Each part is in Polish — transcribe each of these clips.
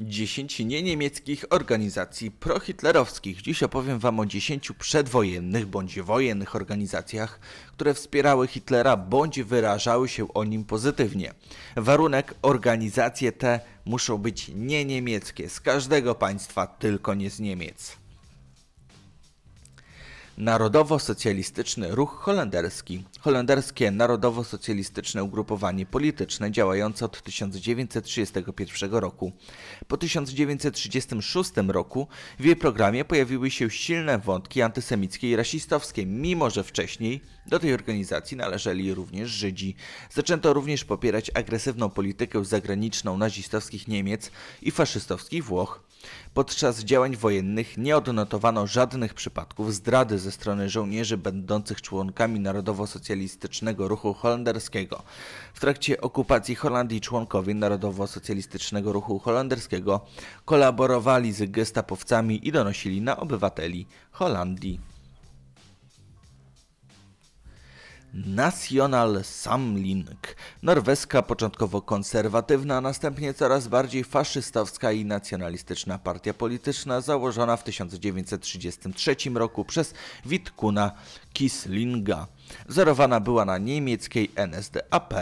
10 niemieckich organizacji prohitlerowskich. Dziś opowiem Wam o 10 przedwojennych bądź wojennych organizacjach, które wspierały Hitlera bądź wyrażały się o nim pozytywnie. Warunek organizacje te muszą być nie niemieckie, z każdego państwa, tylko nie z Niemiec. Narodowo-socjalistyczny ruch holenderski. Holenderskie narodowo-socjalistyczne ugrupowanie polityczne działające od 1931 roku. Po 1936 roku w jej programie pojawiły się silne wątki antysemickie i rasistowskie, mimo że wcześniej do tej organizacji należeli również Żydzi. Zaczęto również popierać agresywną politykę zagraniczną nazistowskich Niemiec i faszystowskich Włoch. Podczas działań wojennych nie odnotowano żadnych przypadków zdrady ze strony żołnierzy będących członkami Narodowo-Socjalistycznego Ruchu Holenderskiego. W trakcie okupacji Holandii członkowie Narodowo-Socjalistycznego Ruchu Holenderskiego kolaborowali z gestapowcami i donosili na obywateli Holandii. National Samling. Norweska, początkowo konserwatywna, a następnie coraz bardziej faszystowska i nacjonalistyczna partia polityczna, założona w 1933 roku przez Witkuna Kislinga. Wzorowana była na niemieckiej NSDAP.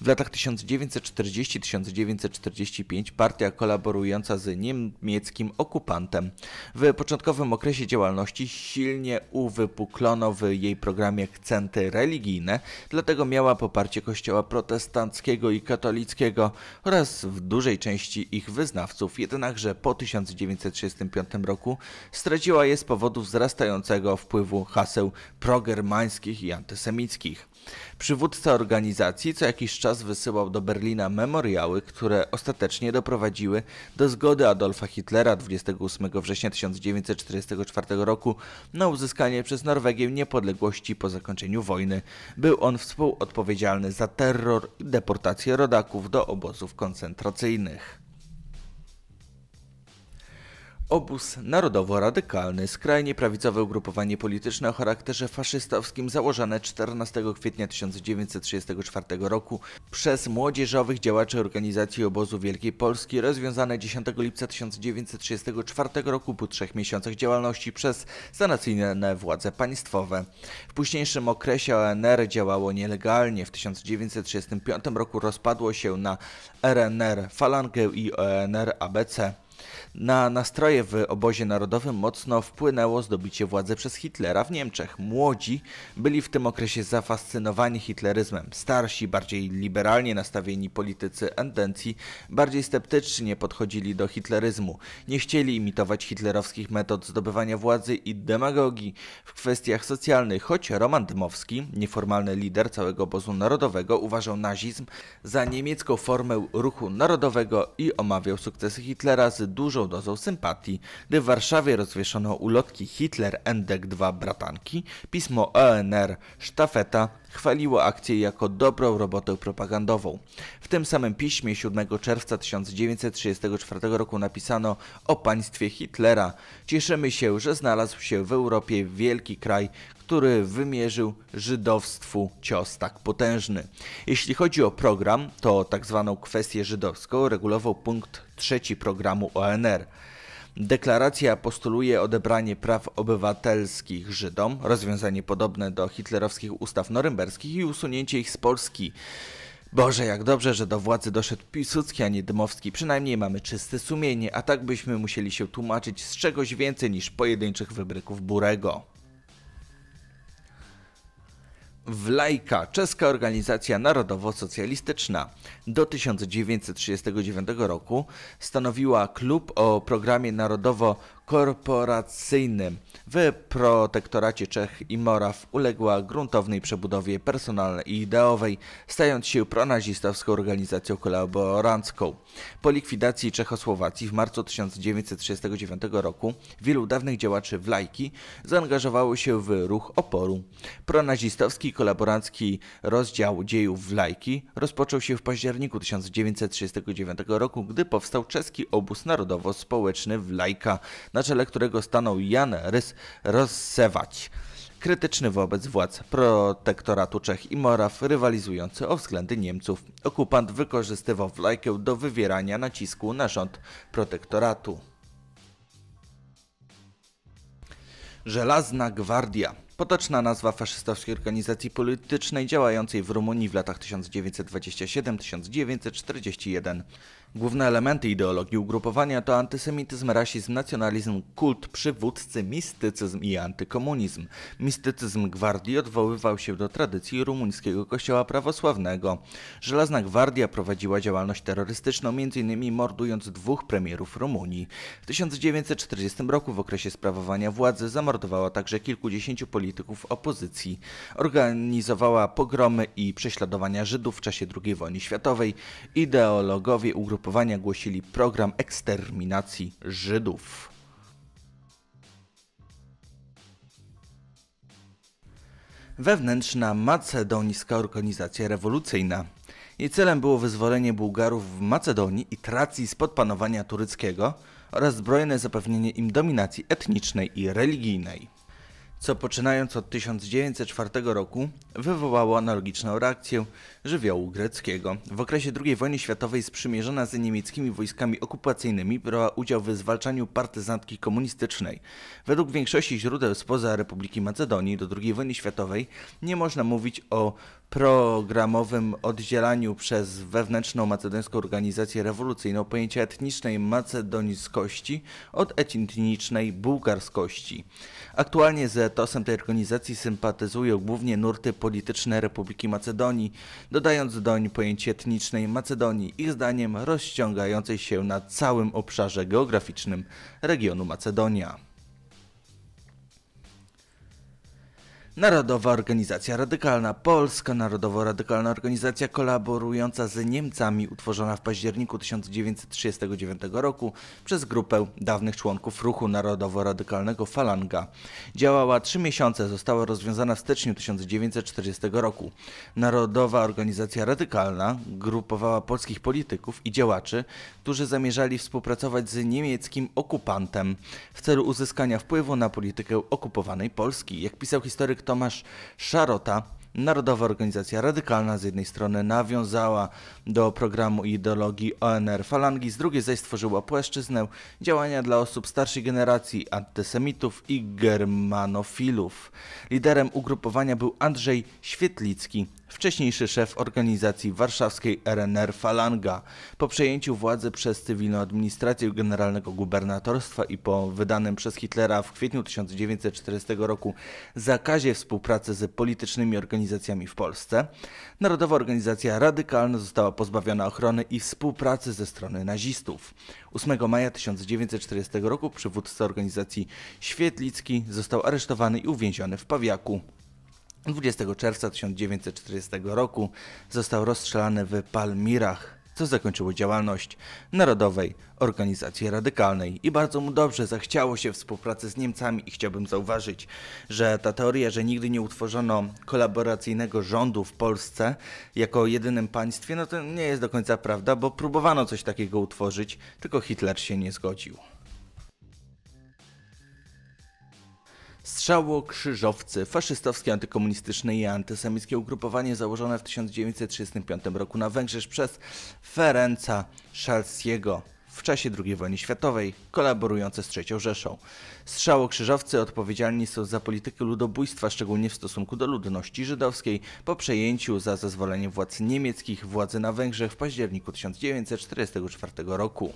W latach 1940-1945 partia kolaborująca z niemieckim okupantem. W początkowym okresie działalności silnie uwypuklono w jej programie akcenty religijne, dlatego miała poparcie kościoła protestanckiego i katolickiego oraz w dużej części ich wyznawców, jednakże po 1935 roku straciła je z powodu wzrastającego wpływu haseł progermańskich i antysemickich. Przywódca organizacji co jakiś czas wysyłał do Berlina memoriały, które ostatecznie doprowadziły do zgody Adolfa Hitlera 28 września 1944 roku na uzyskanie przez Norwegię niepodległości po zakończeniu wojny. Był on współodpowiedzialny za terror i deportację rodaków do obozów koncentracyjnych. Obóz narodowo-radykalny, skrajnie prawicowe ugrupowanie polityczne o charakterze faszystowskim założone 14 kwietnia 1934 roku przez młodzieżowych działaczy organizacji obozu Wielkiej Polski, rozwiązane 10 lipca 1934 roku po trzech miesiącach działalności przez sanacyjne władze państwowe. W późniejszym okresie ONR działało nielegalnie. W 1935 roku rozpadło się na RNR Falangę i ONR ABC. Na nastroje w obozie narodowym mocno wpłynęło zdobycie władzy przez Hitlera w Niemczech. Młodzi byli w tym okresie zafascynowani hitleryzmem. Starsi, bardziej liberalnie nastawieni politycy Endencji bardziej sceptycznie podchodzili do hitleryzmu. Nie chcieli imitować hitlerowskich metod zdobywania władzy i demagogii w kwestiach socjalnych, choć Roman Dmowski, nieformalny lider całego obozu narodowego, uważał nazizm za niemiecką formę ruchu narodowego i omawiał sukcesy Hitlera z dużą dozą sympatii, gdy w Warszawie rozwieszono ulotki Hitler Endek 2 Bratanki, pismo ENR Sztafeta chwaliło akcję jako dobrą robotę propagandową. W tym samym piśmie 7 czerwca 1934 roku napisano o państwie Hitlera. Cieszymy się, że znalazł się w Europie wielki kraj, który wymierzył żydowstwu cios tak potężny. Jeśli chodzi o program, to tak zwaną kwestię żydowską regulował punkt trzeci programu ONR. Deklaracja postuluje odebranie praw obywatelskich Żydom, rozwiązanie podobne do hitlerowskich ustaw norymberskich i usunięcie ich z Polski. Boże, jak dobrze, że do władzy doszedł Piłsudski, a nie Dymowski. Przynajmniej mamy czyste sumienie, a tak byśmy musieli się tłumaczyć z czegoś więcej niż pojedynczych wybryków Burego. Wlajka, czeska organizacja narodowo-socjalistyczna, do 1939 roku stanowiła klub o programie narodowo korporacyjnym. W protektoracie Czech i Moraw uległa gruntownej przebudowie personalnej i ideowej, stając się pronazistowską organizacją kolaborancką. Po likwidacji Czechosłowacji w marcu 1939 roku wielu dawnych działaczy lajki zaangażowało się w ruch oporu. Pronazistowski kolaborancki rozdział dziejów lajki rozpoczął się w październiku 1939 roku, gdy powstał czeski obóz narodowo-społeczny lajka, na czele którego stanął Jan Rys Rozsewacz krytyczny wobec władz protektoratu Czech i Moraw, rywalizujący o względy Niemców. Okupant wykorzystywał vlajkę do wywierania nacisku na rząd protektoratu. Żelazna Gwardia Potoczna nazwa faszystowskiej organizacji politycznej działającej w Rumunii w latach 1927-1941. Główne elementy ideologii ugrupowania to antysemityzm, rasizm, nacjonalizm, kult przywódcy, mistycyzm i antykomunizm. Mistycyzm gwardii odwoływał się do tradycji rumuńskiego kościoła prawosławnego. Żelazna Gwardia prowadziła działalność terrorystyczną, m.in. mordując dwóch premierów Rumunii. W 1940 roku w okresie sprawowania władzy zamordowała także kilkudziesięciu polityków opozycji. Organizowała pogromy i prześladowania Żydów w czasie II wojny światowej. Ideologowie ugrupowania ugrupowania głosili program eksterminacji Żydów. Wewnętrzna macedońska organizacja rewolucyjna. Jej celem było wyzwolenie Bułgarów w Macedonii i Tracji spod panowania tureckiego oraz zbrojne zapewnienie im dominacji etnicznej i religijnej co poczynając od 1904 roku wywołało analogiczną reakcję żywiołu greckiego. W okresie II wojny światowej sprzymierzona z niemieckimi wojskami okupacyjnymi brała udział w zwalczaniu partyzantki komunistycznej. Według większości źródeł spoza Republiki Macedonii do II wojny światowej nie można mówić o programowym oddzielaniu przez wewnętrzną macedońską organizację rewolucyjną pojęcia etnicznej macedońskości od etnicznej bułgarskości. Aktualnie z etosem tej organizacji sympatyzują głównie nurty polityczne Republiki Macedonii, dodając doń pojęcie etnicznej Macedonii, ich zdaniem rozciągającej się na całym obszarze geograficznym regionu Macedonia. Narodowa Organizacja Radykalna Polska, narodowo-radykalna organizacja kolaborująca z Niemcami, utworzona w październiku 1939 roku przez grupę dawnych członków ruchu narodowo-radykalnego Falanga. Działała trzy miesiące, została rozwiązana w styczniu 1940 roku. Narodowa Organizacja Radykalna grupowała polskich polityków i działaczy, którzy zamierzali współpracować z niemieckim okupantem w celu uzyskania wpływu na politykę okupowanej Polski. Jak pisał historyk Tomasz Szarota. Narodowa Organizacja Radykalna z jednej strony nawiązała do programu ideologii ONR Falangi, z drugiej zaś stworzyła płaszczyznę działania dla osób starszej generacji, antysemitów i germanofilów. Liderem ugrupowania był Andrzej Świetlicki, wcześniejszy szef organizacji warszawskiej RNR Falanga. Po przejęciu władzy przez cywilną administrację Generalnego Gubernatorstwa i po wydanym przez Hitlera w kwietniu 1940 roku zakazie współpracy z politycznymi organizacjami w Polsce, Narodowa Organizacja Radykalna została pozbawiona ochrony i współpracy ze strony nazistów. 8 maja 1940 roku przywódca organizacji Świetlicki został aresztowany i uwięziony w Pawiaku. 20 czerwca 1940 roku został rozstrzelany w Palmirach, co zakończyło działalność Narodowej Organizacji Radykalnej i bardzo mu dobrze zachciało się współpracy z Niemcami i chciałbym zauważyć, że ta teoria, że nigdy nie utworzono kolaboracyjnego rządu w Polsce jako jedynym państwie, no to nie jest do końca prawda, bo próbowano coś takiego utworzyć, tylko Hitler się nie zgodził. Strzało Krzyżowcy – faszystowskie, antykomunistyczne i antysemickie ugrupowanie założone w 1935 roku na Węgrzech przez Ferenca Szalsiego w czasie II wojny światowej, kolaborujące z III Rzeszą. Krzyżowcy odpowiedzialni są za politykę ludobójstwa, szczególnie w stosunku do ludności żydowskiej, po przejęciu za zezwoleniem władz niemieckich władzy na Węgrzech w październiku 1944 roku.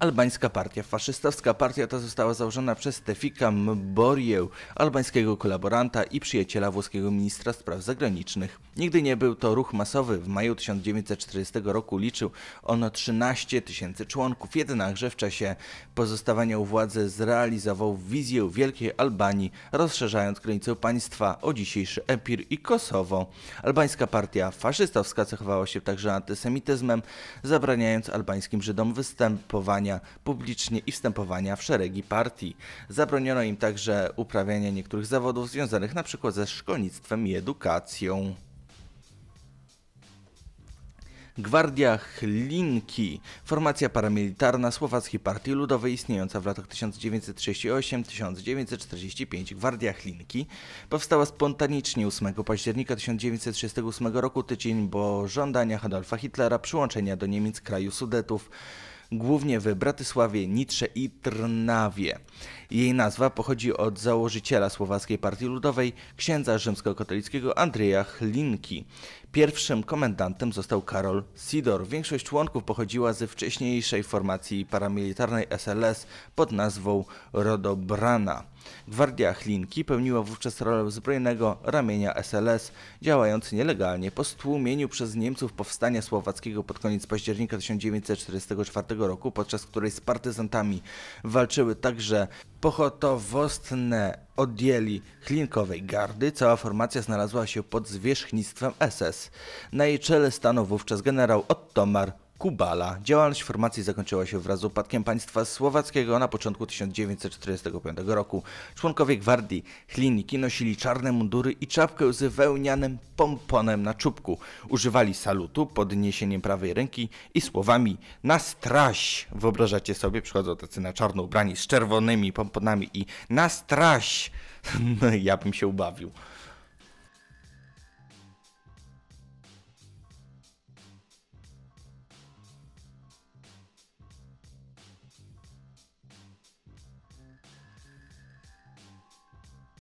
Albańska Partia Faszystowska partia ta została założona przez Tefika Mborię, albańskiego kolaboranta i przyjaciela włoskiego ministra spraw zagranicznych. Nigdy nie był to ruch masowy. W maju 1940 roku liczył on 13 tysięcy członków, jednakże w czasie pozostawania u władzy zrealizował wizję Wielkiej Albanii, rozszerzając granicę państwa o dzisiejszy Epir i Kosowo. Albańska Partia Faszystowska cechowała się także antysemityzmem, zabraniając albańskim Żydom występowania występowania publicznie i wstępowania w szeregi partii. Zabroniono im także uprawiania niektórych zawodów związanych np. ze szkolnictwem i edukacją. Gwardia Chlinki, formacja paramilitarna Słowackiej Partii Ludowej istniejąca w latach 1938-1945. Gwardia Chlinki powstała spontanicznie 8 października 1938 roku, tydzień po żądaniach Adolfa Hitlera przyłączenia do Niemiec kraju Sudetów głównie w Bratysławie, Nitrze i Trnawie. Jej nazwa pochodzi od założyciela Słowackiej Partii Ludowej, księdza rzymskokatolickiego Andrzeja Chlinki. Pierwszym komendantem został Karol Sidor. Większość członków pochodziła ze wcześniejszej formacji paramilitarnej SLS pod nazwą Rodobrana. Gwardia Chlinki pełniła wówczas rolę zbrojnego ramienia SLS, działając nielegalnie po stłumieniu przez Niemców powstania słowackiego pod koniec października 1944 roku, podczas której z partyzantami walczyły także pochotowostne oddzieli Chlinkowej Gardy cała formacja znalazła się pod zwierzchnictwem SS. Na jej czele stanął wówczas generał Ottomar Kubala. Działalność formacji zakończyła się wraz z upadkiem państwa słowackiego na początku 1945 roku. Członkowie gwardii Chliniki nosili czarne mundury i czapkę z wełnianym pomponem na czubku. Używali salutu podniesieniem prawej ręki i słowami na straś. Wyobrażacie sobie, przychodzą tacy na czarno ubrani z czerwonymi pomponami i na straś. No ja bym się ubawił.